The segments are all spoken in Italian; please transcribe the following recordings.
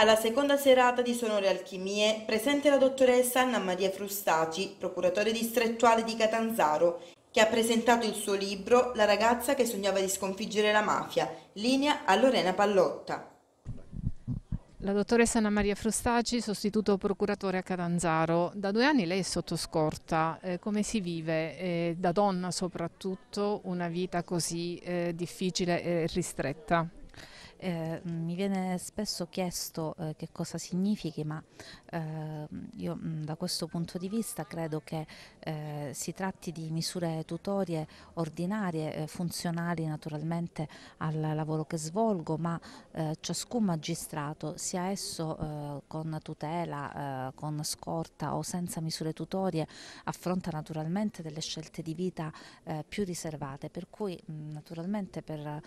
Alla seconda serata di Sonore Alchimie presente la dottoressa Anna Maria Frustaci, procuratore distrettuale di Catanzaro, che ha presentato il suo libro La ragazza che sognava di sconfiggere la mafia, linea a Lorena Pallotta. La dottoressa Anna Maria Frustaci, sostituto procuratore a Catanzaro. Da due anni lei è sotto scorta. Eh, come si vive, eh, da donna soprattutto, una vita così eh, difficile e ristretta? Eh, mm, mi viene spesso chiesto eh, che cosa significhi, ma eh, io mm, da questo punto di vista credo che eh, si tratti di misure tutorie ordinarie, eh, funzionali naturalmente al lavoro che svolgo, ma eh, ciascun magistrato, sia esso con tutela, con scorta o senza misure tutorie, affronta naturalmente delle scelte di vita più riservate, per cui mh, mm, naturalmente per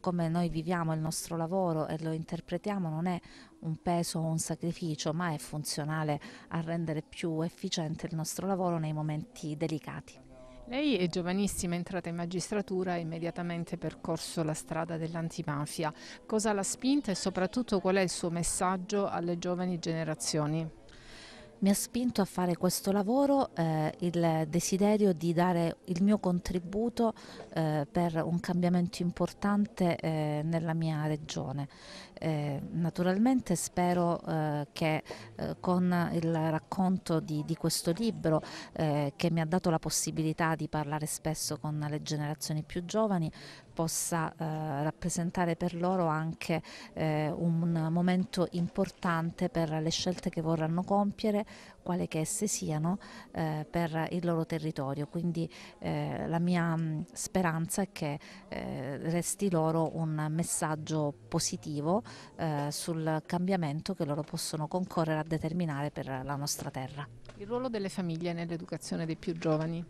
come noi viviamo il nostro nostro lavoro e lo interpretiamo non è un peso o un sacrificio, ma è funzionale a rendere più efficiente il nostro lavoro nei momenti delicati. Lei è giovanissima, è entrata in magistratura e immediatamente percorso la strada dell'antimafia. Cosa l'ha spinta e soprattutto qual è il suo messaggio alle giovani generazioni? mi ha spinto a fare questo lavoro eh, il desiderio di dare il mio contributo eh, per un cambiamento importante eh, nella mia regione. Eh, naturalmente spero eh, che eh, con il racconto di, di questo libro che mi ha dato la possibilità di parlare spesso con le generazioni più giovani possa rappresentare per loro anche un momento importante per le scelte che vorranno compiere quale che esse siano, eh, per il loro territorio. Quindi eh, la mia mm, speranza è che eh, resti loro un messaggio positivo eh, sul cambiamento che loro possono concorrere a determinare per la nostra terra. Il ruolo delle famiglie nell'educazione dei più giovani?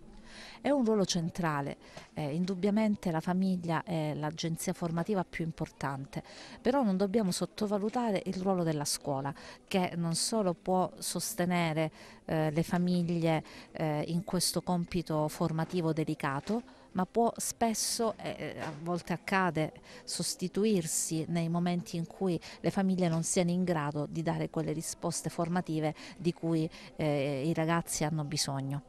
È un ruolo centrale, eh, indubbiamente la famiglia è l'agenzia formativa più importante, però non dobbiamo sottovalutare il ruolo della scuola che non solo può sostenere eh, le famiglie eh, in questo compito formativo delicato, ma può spesso, eh, eh a volte accade, sostituirsi nei momenti in cui le famiglie non siano in grado di dare quelle risposte formative di cui eh, i ragazzi hanno bisogno.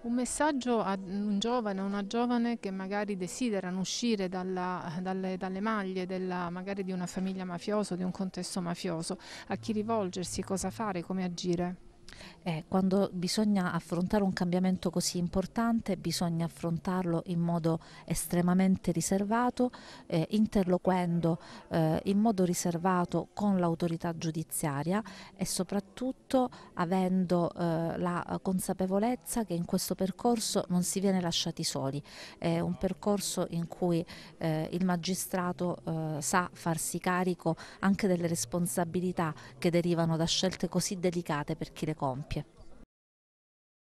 Un messaggio a un giovane, a una giovane che magari desiderano uscire dalla, dalle, dalle, maglie della, magari di una famiglia mafiosa, di un contesto mafioso, a chi rivolgersi, cosa fare, come agire? Eh, quando bisogna affrontare un cambiamento così importante bisogna affrontarlo in modo estremamente riservato, eh, interloquendo eh, in modo riservato con l'autorità giudiziaria e soprattutto avendo eh, la consapevolezza che in questo percorso non si viene lasciati soli, è un percorso in cui eh, il magistrato eh, sa farsi carico anche delle responsabilità che derivano da scelte così delicate per chi le compie.